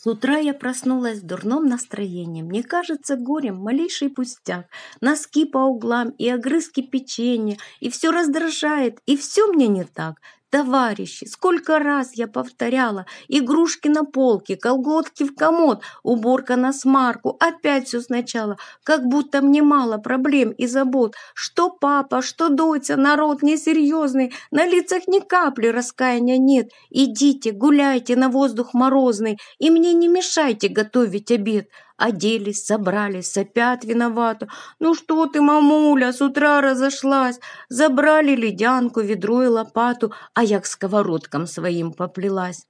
С утра я проснулась с дурным настроением. Мне кажется горем малейший пустяк, носки по углам и огрызки печенья, и все раздражает, и все мне не так. Товарищи, сколько раз я повторяла, игрушки на полке, колготки в комод, уборка на смарку, опять все сначала, как будто мне мало проблем и забот. Что папа, что доча, народ несерьезный, на лицах ни капли раскаяния нет. Идите, гуляйте на воздух морозный, и мне не мешайте готовить обед. Оделись, собрались, сопят виновато. Ну что ты, мамуля, с утра разошлась. Забрали ледянку, ведро и лопату, а я к сковородкам своим поплелась.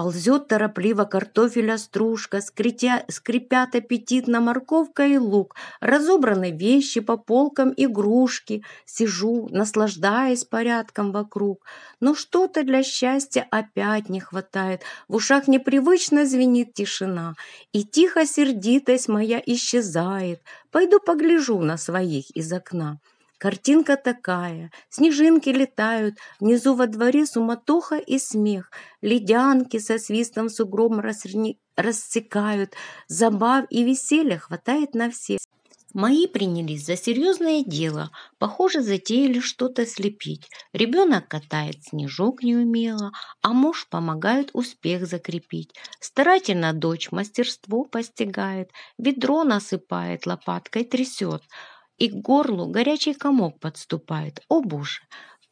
Ползет торопливо картофеля стружка, скрипя, скрипят аппетитно морковка и лук, разобраны вещи по полкам, игрушки. Сижу, наслаждаясь порядком вокруг. Но что-то для счастья опять не хватает. В ушах непривычно звенит тишина. И тихо сердитость моя исчезает. Пойду погляжу на своих из окна. Картинка такая. Снежинки летают. Внизу во дворе суматоха и смех. Ледянки со свистом сугром рассни... рассекают. Забав и веселья хватает на всех. Мои принялись за серьезное дело. Похоже, затеяли что-то слепить. Ребенок катает снежок неумело, а муж помогает успех закрепить. Старательно дочь мастерство постигает, ведро насыпает, лопаткой трясет и к горлу горячий комок подступает. О, Боже!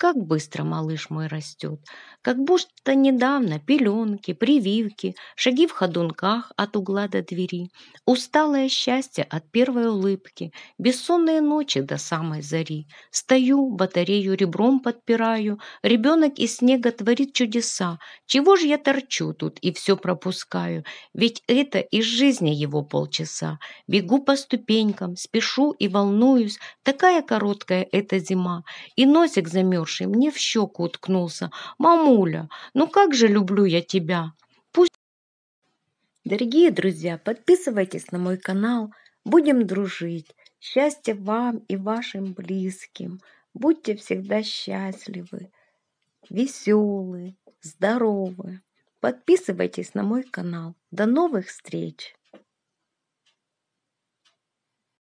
Как быстро малыш мой растет, как будто недавно пеленки, прививки, шаги в ходунках от угла до двери, усталое счастье от первой улыбки, бессонные ночи до самой зари. Стою, батарею ребром подпираю, ребенок из снега творит чудеса. Чего ж я торчу тут и все пропускаю? Ведь это из жизни его полчаса. Бегу по ступенькам, спешу и волнуюсь, такая короткая эта зима, и носик замерз хороший, мне в щеку уткнулся. «Мамуля, ну как же люблю я тебя!» Пусть... Дорогие друзья, подписывайтесь на мой канал. Будем дружить. Счастья вам и вашим близким. Будьте всегда счастливы, веселы, здоровы. Подписывайтесь на мой канал. До новых встреч!